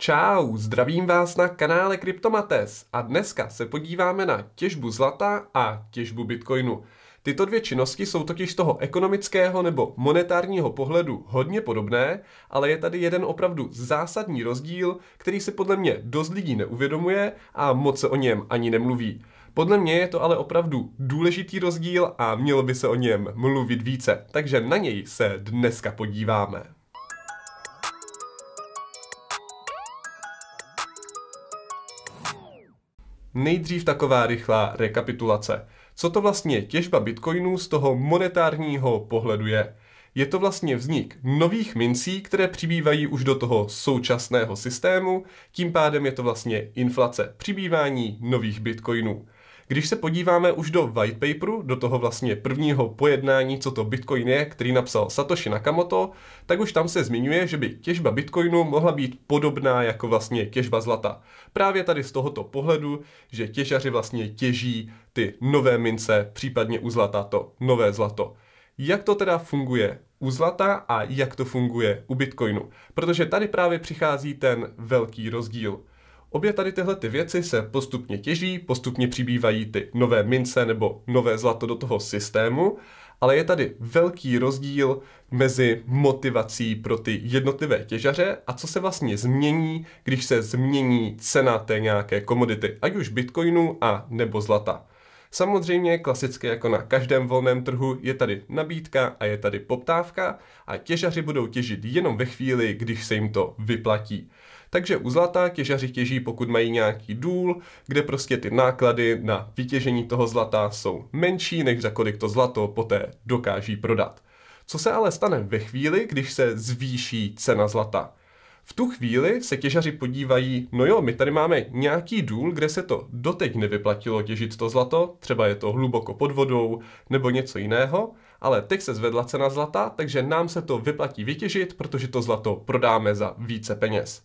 Čau, zdravím vás na kanále Kryptomates a dneska se podíváme na těžbu zlata a těžbu bitcoinu. Tyto dvě činnosti jsou totiž z toho ekonomického nebo monetárního pohledu hodně podobné, ale je tady jeden opravdu zásadní rozdíl, který si podle mě dost lidí neuvědomuje a moc se o něm ani nemluví. Podle mě je to ale opravdu důležitý rozdíl a mělo by se o něm mluvit více, takže na něj se dneska podíváme. Nejdřív taková rychlá rekapitulace. Co to vlastně těžba bitcoinů z toho monetárního pohledu je? Je to vlastně vznik nových mincí, které přibývají už do toho současného systému, tím pádem je to vlastně inflace, přibývání nových bitcoinů. Když se podíváme už do white paperu, do toho vlastně prvního pojednání, co to Bitcoin je, který napsal Satoshi Nakamoto, tak už tam se zmiňuje, že by těžba Bitcoinu mohla být podobná jako vlastně těžba zlata. Právě tady z tohoto pohledu, že těžaři vlastně těží ty nové mince, případně u zlata to nové zlato. Jak to teda funguje u zlata a jak to funguje u Bitcoinu? Protože tady právě přichází ten velký rozdíl. Obě tady tyhle ty věci se postupně těží, postupně přibývají ty nové mince nebo nové zlato do toho systému, ale je tady velký rozdíl mezi motivací pro ty jednotlivé těžaře a co se vlastně změní, když se změní cena té nějaké komodity, ať už bitcoinu a nebo zlata. Samozřejmě, klasicky jako na každém volném trhu, je tady nabídka a je tady poptávka a těžaři budou těžit jenom ve chvíli, když se jim to vyplatí. Takže u zlata těžaři těží, pokud mají nějaký důl, kde prostě ty náklady na vytěžení toho zlata jsou menší, než za kolik to zlato poté dokáží prodat. Co se ale stane ve chvíli, když se zvýší cena zlata? V tu chvíli se těžaři podívají, no jo, my tady máme nějaký důl, kde se to doteď nevyplatilo těžit to zlato, třeba je to hluboko pod vodou nebo něco jiného, ale teď se zvedla cena zlata, takže nám se to vyplatí vytěžit, protože to zlato prodáme za více peněz.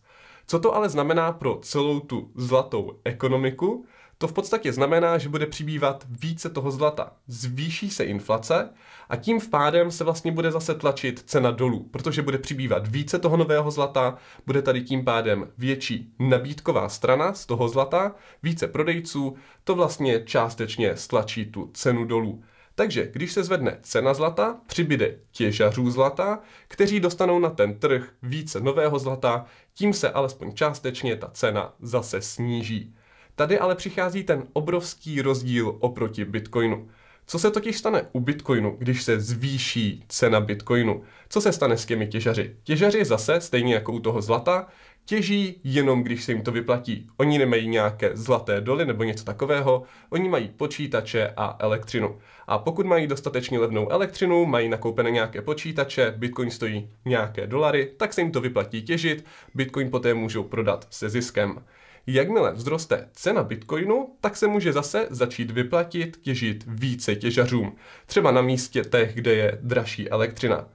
Co to ale znamená pro celou tu zlatou ekonomiku? To v podstatě znamená, že bude přibývat více toho zlata. Zvýší se inflace a tím v pádem se vlastně bude zase tlačit cena dolů, protože bude přibývat více toho nového zlata, bude tady tím pádem větší nabídková strana z toho zlata, více prodejců, to vlastně částečně stlačí tu cenu dolů. Takže když se zvedne cena zlata, přibyde těžařů zlata, kteří dostanou na ten trh více nového zlata, tím se alespoň částečně ta cena zase sníží. Tady ale přichází ten obrovský rozdíl oproti Bitcoinu. Co se totiž stane u Bitcoinu, když se zvýší cena Bitcoinu? Co se stane s těmi těžaři? Těžaři zase, stejně jako u toho zlata, těží jenom, když se jim to vyplatí. Oni nemají nějaké zlaté doly nebo něco takového, oni mají počítače a elektřinu. A pokud mají dostatečně levnou elektřinu, mají nakoupené nějaké počítače, bitcoin stojí nějaké dolary, tak se jim to vyplatí těžit, bitcoin poté můžou prodat se ziskem. Jakmile vzroste cena bitcoinu, tak se může zase začít vyplatit těžit více těžařům, třeba na místě těch, kde je dražší elektřina.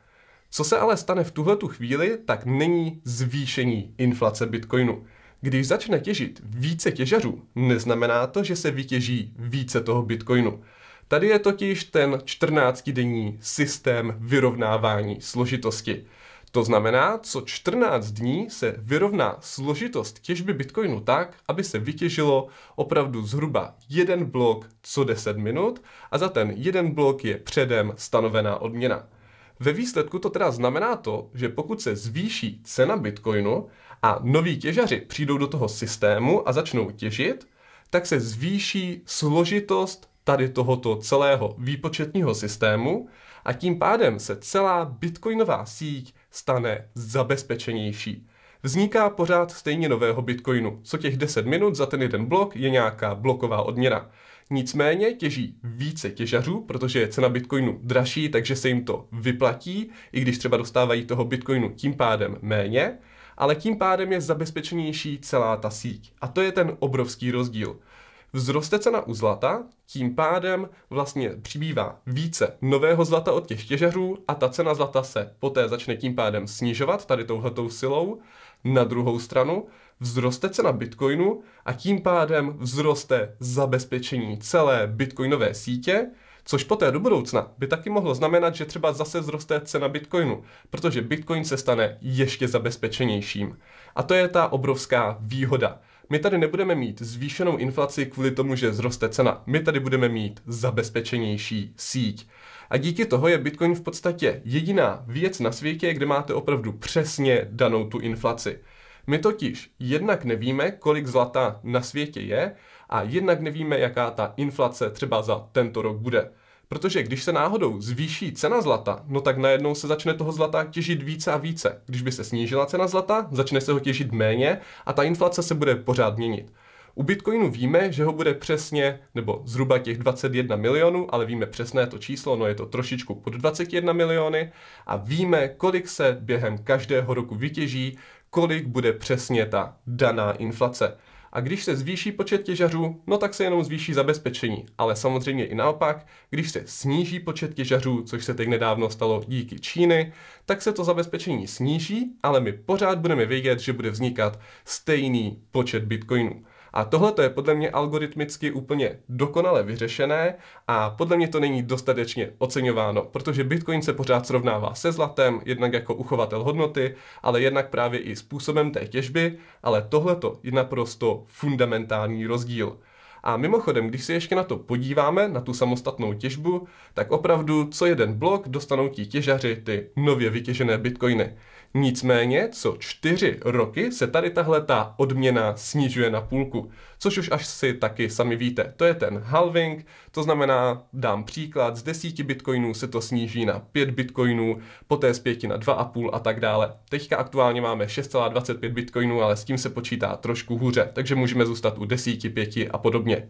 Co se ale stane v tuhletu chvíli, tak není zvýšení inflace bitcoinu. Když začne těžit více těžařů, neznamená to, že se vytěží více toho bitcoinu. Tady je totiž ten 14-denní systém vyrovnávání složitosti. To znamená, co 14 dní se vyrovná složitost těžby bitcoinu tak, aby se vytěžilo opravdu zhruba jeden blok co 10 minut a za ten jeden blok je předem stanovená odměna. Ve výsledku to teda znamená to, že pokud se zvýší cena bitcoinu a noví těžaři přijdou do toho systému a začnou těžit, tak se zvýší složitost tady tohoto celého výpočetního systému a tím pádem se celá bitcoinová síť stane zabezpečenější. Vzniká pořád stejně nového bitcoinu. Co těch 10 minut za ten jeden blok je nějaká bloková odměna. Nicméně těží více těžařů, protože je cena bitcoinu dražší, takže se jim to vyplatí, i když třeba dostávají toho bitcoinu tím pádem méně, ale tím pádem je zabezpečenější celá ta síť. A to je ten obrovský rozdíl. Vzroste cena u zlata, tím pádem vlastně přibývá více nového zlata od těch těžařů a ta cena zlata se poté začne tím pádem snižovat tady touhletou silou na druhou stranu vzroste cena bitcoinu a tím pádem vzroste zabezpečení celé bitcoinové sítě, což poté do budoucna by taky mohlo znamenat, že třeba zase vzroste cena bitcoinu, protože bitcoin se stane ještě zabezpečenějším. A to je ta obrovská výhoda. My tady nebudeme mít zvýšenou inflaci kvůli tomu, že zroste cena. My tady budeme mít zabezpečenější síť. A díky toho je Bitcoin v podstatě jediná věc na světě, kde máte opravdu přesně danou tu inflaci. My totiž jednak nevíme, kolik zlata na světě je a jednak nevíme, jaká ta inflace třeba za tento rok bude. Protože když se náhodou zvýší cena zlata, no tak najednou se začne toho zlata těžit více a více. Když by se snížila cena zlata, začne se ho těžit méně a ta inflace se bude pořád měnit. U Bitcoinu víme, že ho bude přesně, nebo zhruba těch 21 milionů, ale víme přesné to číslo, no je to trošičku pod 21 miliony a víme, kolik se během každého roku vytěží, kolik bude přesně ta daná inflace. A když se zvýší počet těžařů, no tak se jenom zvýší zabezpečení. Ale samozřejmě i naopak, když se sníží počet těžařů, což se teď nedávno stalo díky Číny, tak se to zabezpečení sníží, ale my pořád budeme vědět, že bude vznikat stejný počet bitcoinů. A tohle je podle mě algoritmicky úplně dokonale vyřešené a podle mě to není dostatečně oceňováno, protože Bitcoin se pořád srovnává se zlatem, jednak jako uchovatel hodnoty, ale jednak právě i způsobem té těžby, ale tohle je naprosto fundamentální rozdíl. A mimochodem, když se ještě na to podíváme, na tu samostatnou těžbu, tak opravdu co jeden blok dostanou ti těžaři ty nově vytěžené bitcoiny. Nicméně, co čtyři roky se tady tahle ta odměna snižuje na půlku, což už až si taky sami víte. To je ten halving, to znamená, dám příklad, z 10 bitcoinů se to sníží na 5 bitcoinů, poté z 5 na 2,5 a tak dále. Teďka aktuálně máme 6,25 bitcoinů, ale s tím se počítá trošku hůře, takže můžeme zůstat u 10, 5 a podobně.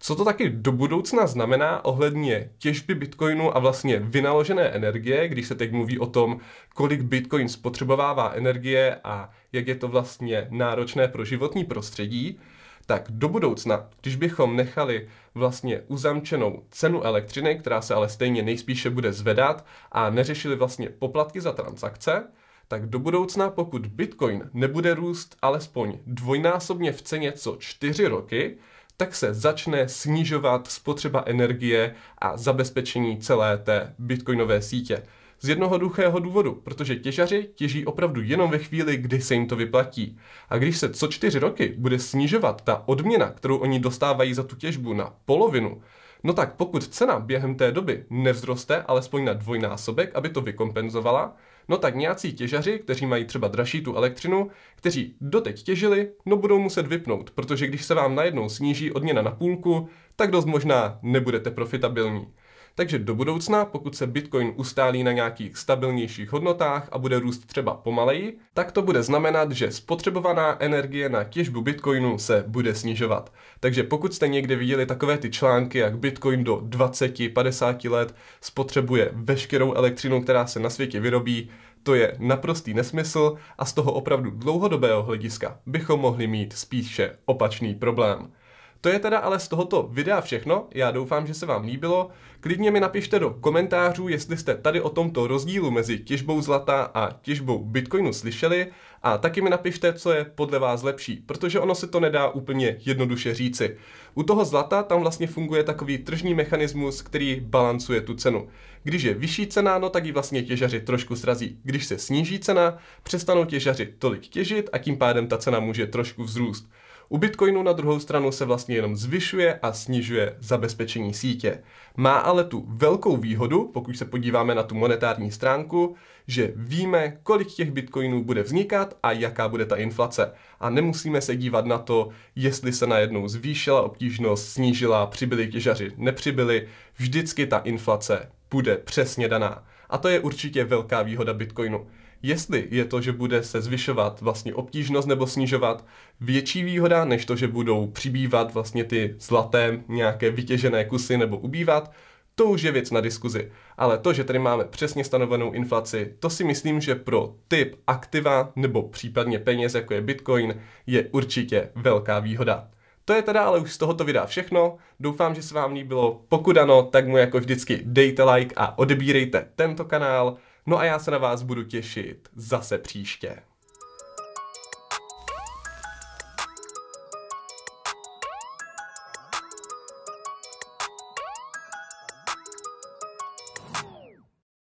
Co to taky do budoucna znamená ohledně těžby bitcoinu a vlastně vynaložené energie, když se teď mluví o tom, kolik bitcoin spotřebovává energie a jak je to vlastně náročné pro životní prostředí, tak do budoucna, když bychom nechali vlastně uzamčenou cenu elektřiny, která se ale stejně nejspíše bude zvedat a neřešili vlastně poplatky za transakce, tak do budoucna, pokud Bitcoin nebude růst alespoň dvojnásobně v ceně co čtyři roky, tak se začne snižovat spotřeba energie a zabezpečení celé té bitcoinové sítě. Z jednoduchého důvodu, protože těžaři těží opravdu jenom ve chvíli, kdy se jim to vyplatí. A když se co čtyři roky bude snižovat ta odměna, kterou oni dostávají za tu těžbu na polovinu, No tak pokud cena během té doby nevzroste alespoň na dvojnásobek, aby to vykompenzovala, No tak nějací těžaři, kteří mají třeba dražší tu elektřinu, kteří doteď těžili, no budou muset vypnout, protože když se vám najednou sníží odměna na půlku, tak dost možná nebudete profitabilní. Takže do budoucna, pokud se Bitcoin ustálí na nějakých stabilnějších hodnotách a bude růst třeba pomaleji, tak to bude znamenat, že spotřebovaná energie na těžbu Bitcoinu se bude snižovat. Takže pokud jste někdy viděli takové ty články, jak Bitcoin do 20-50 let spotřebuje veškerou elektřinu, která se na světě vyrobí, to je naprostý nesmysl a z toho opravdu dlouhodobého hlediska bychom mohli mít spíše opačný problém. To je teda ale z tohoto videa všechno, já doufám, že se vám líbilo. Klidně mi napište do komentářů, jestli jste tady o tomto rozdílu mezi těžbou zlata a těžbou bitcoinu slyšeli a taky mi napište, co je podle vás lepší, protože ono se to nedá úplně jednoduše říci. U toho zlata tam vlastně funguje takový tržní mechanismus, který balancuje tu cenu. Když je vyšší cena, no tak ji vlastně těžaři trošku srazí. Když se sníží cena, přestanou těžaři tolik těžit a tím pádem ta cena může trošku vzrůst. U Bitcoinu na druhou stranu se vlastně jenom zvyšuje a snižuje zabezpečení sítě. Má ale tu velkou výhodu, pokud se podíváme na tu monetární stránku, že víme, kolik těch bitcoinů bude vznikat a jaká bude ta inflace. A nemusíme se dívat na to, jestli se najednou zvýšila obtížnost, snížila, přibyli těžaři, nepřibyli. Vždycky ta inflace bude přesně daná. A to je určitě velká výhoda bitcoinu. Jestli je to, že bude se zvyšovat vlastně obtížnost nebo snižovat větší výhoda, než to, že budou přibývat vlastně ty zlaté nějaké vytěžené kusy nebo ubývat, to už je věc na diskuzi. Ale to, že tady máme přesně stanovenou inflaci, to si myslím, že pro typ aktiva nebo případně peněz, jako je Bitcoin, je určitě velká výhoda. To je teda ale už z tohoto videa všechno. Doufám, že se vám líbilo. Pokud ano, tak mu jako vždycky dejte like a odebírejte tento kanál. No a já se na vás budu těšit zase příště.